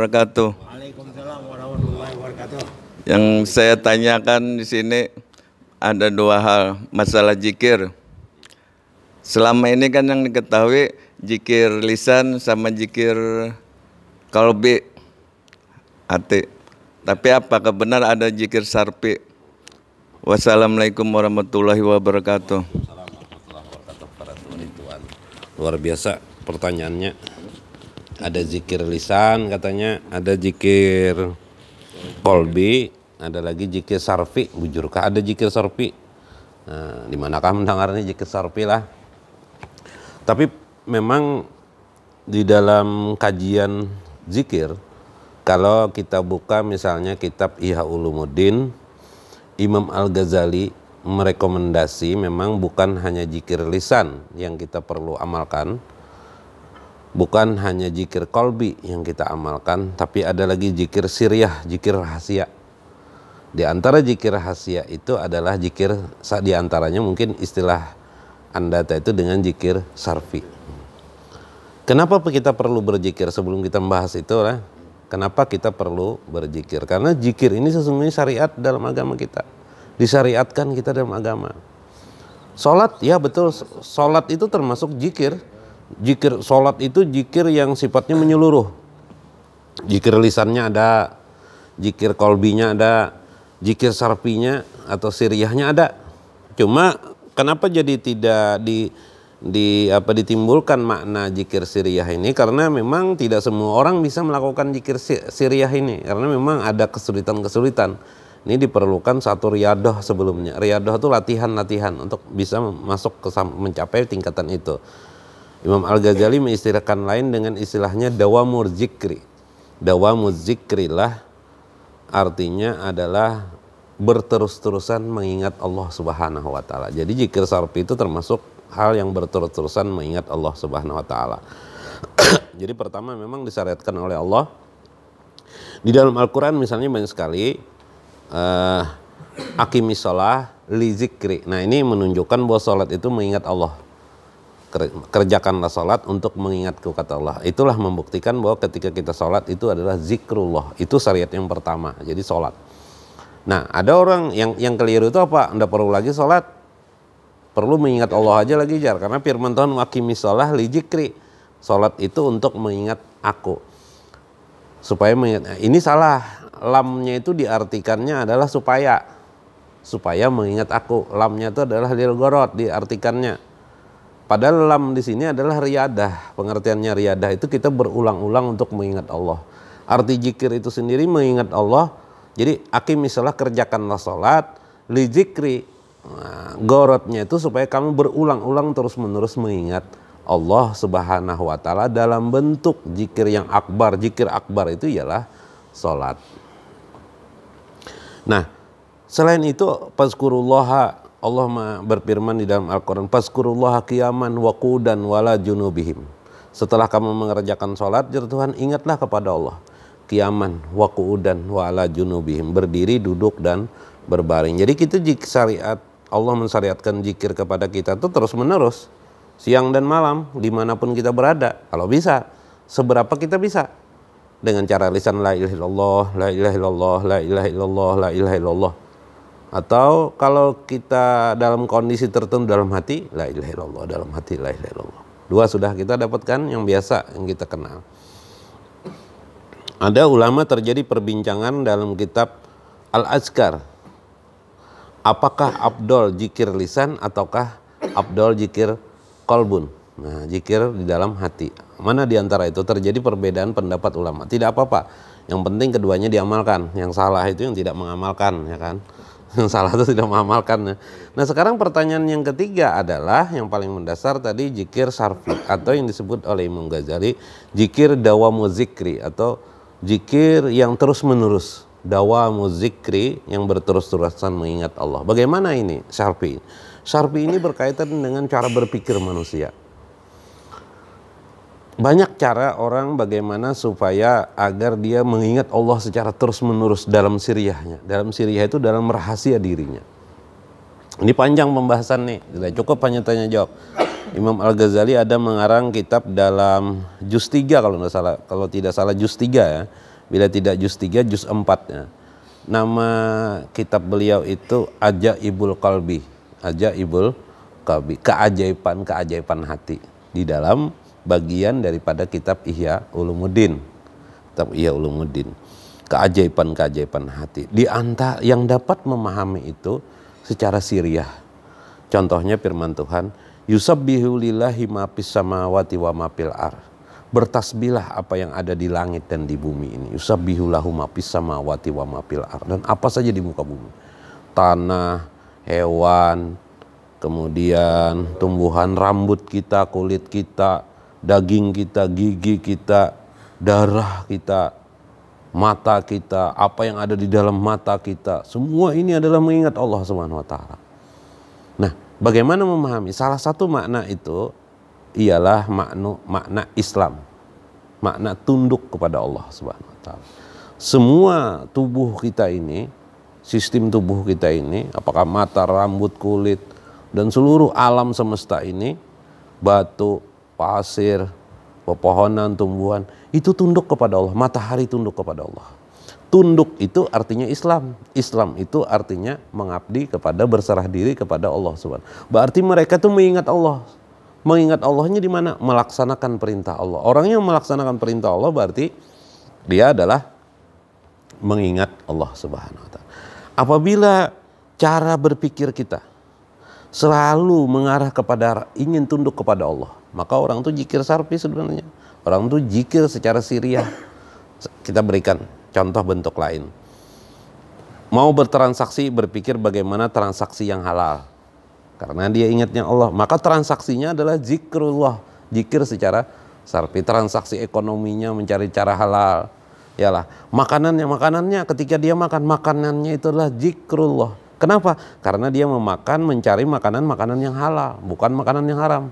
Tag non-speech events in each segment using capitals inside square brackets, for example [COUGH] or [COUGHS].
wabarakatuh. Waalaikumsalam warahmatullahi wabarakatuh. Yang saya tanyakan di sini ada dua hal, masalah jikir. Selama ini kan yang diketahui jikir lisan sama jikir kalbi hati. Tapi apakah benar ada jikir sarpi? Wassalamualaikum warahmatullahi wabarakatuh. Luar biasa pertanyaannya ada zikir lisan katanya, ada zikir kolbi, ada lagi zikir sarfi, bujurkah ada zikir sarfi? Nah, manakah mendengarnya zikir sarfi lah. Tapi memang di dalam kajian zikir, kalau kita buka misalnya kitab Iha Ulumuddin, Imam Al-Ghazali merekomendasi memang bukan hanya zikir lisan yang kita perlu amalkan, bukan hanya jikir kolbi yang kita amalkan, tapi ada lagi jikir siriah, jikir rahasia. Di antara jikir rahasia itu adalah jikir, di antaranya mungkin istilah anda itu dengan jikir sarfi. Kenapa kita perlu berjikir sebelum kita membahas itu lah? Kenapa kita perlu berjikir? Karena jikir ini sesungguhnya syariat dalam agama kita. Disyariatkan kita dalam agama. Sholat, ya betul, sholat itu termasuk jikir Jikir sholat itu jikir yang sifatnya menyeluruh. Jikir lisannya ada, jikir kolbinya ada, jikir sarfinya atau siriahnya ada. Cuma kenapa jadi tidak di di apa ditimbulkan makna jikir siriah ini karena memang tidak semua orang bisa melakukan jikir siriah ini karena memang ada kesulitan-kesulitan. Ini diperlukan satu riadoh sebelumnya. Riadoh itu latihan-latihan untuk bisa masuk ke mencapai tingkatan itu. Imam Al-Ghazali mengistilahkan lain dengan istilahnya dawamur zikri. Dawamur lah artinya adalah berterus-terusan mengingat Allah Subhanahu wa taala. Jadi zikir sarfi itu termasuk hal yang berterus-terusan mengingat Allah Subhanahu wa taala. [CLEARS THROAT] Jadi pertama memang disyariatkan oleh Allah di dalam Al-Qur'an misalnya banyak sekali uh, eh, akimis sholah li zikri. Nah ini menunjukkan bahwa sholat itu mengingat Allah kerjakanlah sholat untuk mengingatku kata Allah. Itulah membuktikan bahwa ketika kita sholat itu adalah zikrullah. Itu syariat yang pertama, jadi sholat. Nah, ada orang yang yang keliru itu apa? Anda perlu lagi sholat, perlu mengingat Allah aja lagi jar. Karena firman Tuhan wakimi sholat li jikri. Sholat itu untuk mengingat aku. Supaya mengingat, nah, ini salah. Lamnya itu diartikannya adalah supaya. Supaya mengingat aku. Lamnya itu adalah lil gorot diartikannya Padahal lam di sini adalah riadah. Pengertiannya riadah itu kita berulang-ulang untuk mengingat Allah. Arti jikir itu sendiri mengingat Allah. Jadi akim misalnya kerjakanlah sholat, li jikri nah, gorotnya itu supaya kamu berulang-ulang terus-menerus mengingat Allah Subhanahu wa taala dalam bentuk jikir yang akbar. Jikir akbar itu ialah sholat. Nah, selain itu fazkurullaha Allah berfirman di dalam Al-Quran, Paskurullah qiyaman waqudan wala junubihim. Setelah kamu mengerjakan sholat, ya Tuhan, ingatlah kepada Allah. Kiaman, waqudan, wala junubihim. Berdiri, duduk, dan berbaring. Jadi kita jik syariat, Allah mensyariatkan jikir kepada kita itu terus menerus. Siang dan malam, dimanapun kita berada. Kalau bisa, seberapa kita bisa. Dengan cara lisan, la ilaha la ilaha la ilaha la ilaha atau kalau kita dalam kondisi tertentu dalam hati, la ilaha illallah, dalam hati la ilaha illallah. Dua sudah kita dapatkan yang biasa yang kita kenal. Ada ulama terjadi perbincangan dalam kitab Al-Azkar. Apakah abdol jikir lisan ataukah abdol jikir kolbun? Nah, jikir di dalam hati. Mana di antara itu terjadi perbedaan pendapat ulama. Tidak apa-apa. Yang penting keduanya diamalkan. Yang salah itu yang tidak mengamalkan, ya kan? yang salah itu tidak ya. Nah sekarang pertanyaan yang ketiga adalah yang paling mendasar tadi jikir sarfi atau yang disebut oleh Imam Ghazali jikir dawa muzikri atau jikir yang terus menerus dawa muzikri yang berterus-terusan mengingat Allah. Bagaimana ini sarfi? Sarfi ini berkaitan dengan cara berpikir manusia banyak cara orang bagaimana supaya agar dia mengingat Allah secara terus-menerus dalam siriahnya. Dalam siriah itu dalam rahasia dirinya. Ini panjang pembahasan nih, cukup hanya tanya jawab. Imam Al-Ghazali ada mengarang kitab dalam juz 3 kalau tidak salah, kalau tidak salah juz 3 ya. Bila tidak juz 3, juz 4 ya. Nama kitab beliau itu ibul kalbi Aja ibul kalbi keajaiban-keajaiban hati di dalam bagian daripada kitab Ihya Ulumuddin. Kitab Ihya Ulumuddin. Keajaiban-keajaiban hati. Di antara yang dapat memahami itu secara siriah. Contohnya firman Tuhan, yusabbihu lillahi ma fis samawati wa ma ar. Bertasbihlah apa yang ada di langit dan di bumi ini. Yusabbihu lahu ma fis samawati wa ma ar. Dan apa saja di muka bumi. Tanah, hewan, kemudian tumbuhan rambut kita, kulit kita, daging kita, gigi kita, darah kita, mata kita, apa yang ada di dalam mata kita. Semua ini adalah mengingat Allah Subhanahu wa taala. Nah, bagaimana memahami? Salah satu makna itu ialah makna makna Islam. Makna tunduk kepada Allah Subhanahu wa taala. Semua tubuh kita ini, sistem tubuh kita ini, apakah mata, rambut, kulit dan seluruh alam semesta ini batu, pasir, pepohonan, tumbuhan, itu tunduk kepada Allah, matahari tunduk kepada Allah. Tunduk itu artinya Islam. Islam itu artinya mengabdi kepada berserah diri kepada Allah Subhanahu. Berarti mereka tuh mengingat Allah. Mengingat Allahnya di mana? Melaksanakan perintah Allah. Orang yang melaksanakan perintah Allah berarti dia adalah mengingat Allah Subhanahu wa taala. Apabila cara berpikir kita selalu mengarah kepada ingin tunduk kepada Allah. Maka orang itu jikir sarpi sebenarnya. Orang itu jikir secara siriah. Kita berikan contoh bentuk lain. Mau bertransaksi berpikir bagaimana transaksi yang halal. Karena dia ingatnya Allah. Maka transaksinya adalah zikrullah. Jikir secara sarpi. Transaksi ekonominya mencari cara halal. Yalah, makanannya, makanannya ketika dia makan, makanannya itulah zikrullah Kenapa? Karena dia memakan mencari makanan-makanan yang halal, bukan makanan yang haram.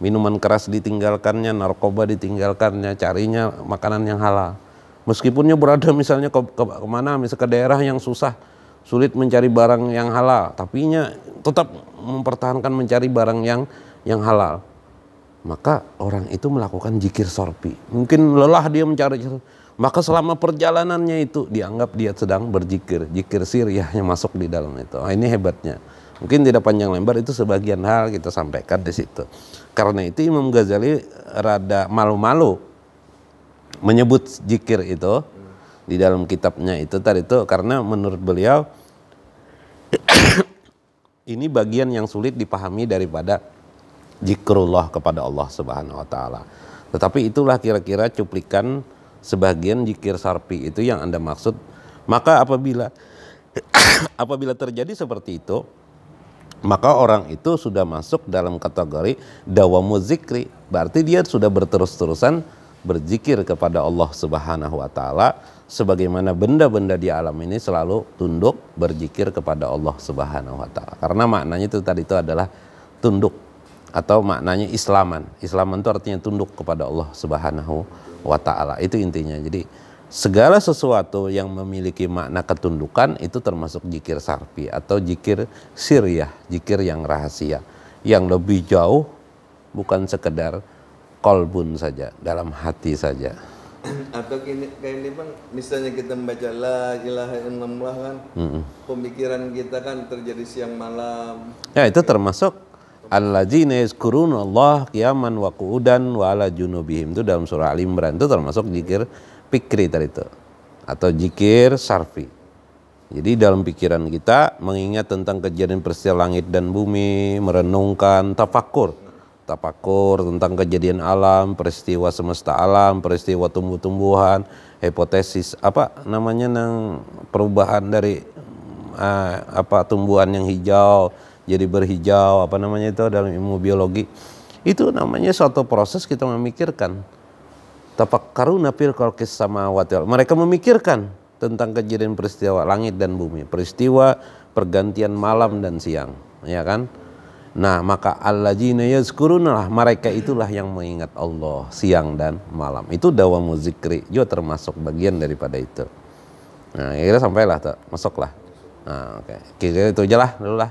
Minuman keras ditinggalkannya, narkoba ditinggalkannya, carinya makanan yang halal. Meskipunnya berada misalnya ke, ke mana, misalnya ke daerah yang susah, sulit mencari barang yang halal, tapi tetap mempertahankan mencari barang yang yang halal maka orang itu melakukan jikir sorpi. Mungkin lelah dia mencari maka selama perjalanannya itu dianggap dia sedang berjikir. Jikir yang masuk di dalam itu. Nah, ini hebatnya. Mungkin tidak panjang lebar itu sebagian hal kita sampaikan di situ. Karena itu Imam Ghazali rada malu-malu menyebut jikir itu di dalam kitabnya itu tadi itu karena menurut beliau [COUGHS] ini bagian yang sulit dipahami daripada zikrullah kepada Allah Subhanahu wa taala. Tetapi itulah kira-kira cuplikan sebagian zikir sarpi itu yang Anda maksud. Maka apabila [COUGHS] apabila terjadi seperti itu, maka orang itu sudah masuk dalam kategori dawamu zikri. Berarti dia sudah berterus-terusan berzikir kepada Allah Subhanahu wa taala sebagaimana benda-benda di alam ini selalu tunduk berzikir kepada Allah Subhanahu wa taala. Karena maknanya itu tadi itu adalah tunduk atau maknanya islaman. Islaman itu artinya tunduk kepada Allah Subhanahu wa taala. Itu intinya. Jadi segala sesuatu yang memiliki makna ketundukan itu termasuk jikir sarpi atau jikir siriah, jikir yang rahasia. Yang lebih jauh bukan sekedar kolbun saja, dalam hati saja. Atau gini, kayak ini bang, misalnya kita membaca la ilaha illallah kan, mm -mm. pemikiran kita kan terjadi siang malam. Ya itu termasuk alladzina yazkuruna Allah qiyaman wa qu'udan wa ala junubihim itu dalam surah Al Imran itu termasuk jikir pikri tadi itu atau jikir sarfi. Jadi dalam pikiran kita mengingat tentang kejadian peristiwa langit dan bumi, merenungkan tafakur, tafakur tentang kejadian alam, peristiwa semesta alam, peristiwa tumbuh-tumbuhan, hipotesis apa namanya nang perubahan dari uh, apa tumbuhan yang hijau, jadi berhijau apa namanya itu dalam ilmu biologi itu namanya suatu proses kita memikirkan tapak tafakkaruna fil sama samawati mereka memikirkan tentang kejadian peristiwa langit dan bumi peristiwa pergantian malam dan siang ya kan nah maka alladzina yazkurunalah mereka itulah yang mengingat Allah siang dan malam itu dawamu zikri juga termasuk bagian daripada itu nah kira sampailah tuh masuklah nah oke okay. kira itu aja lah dulu lah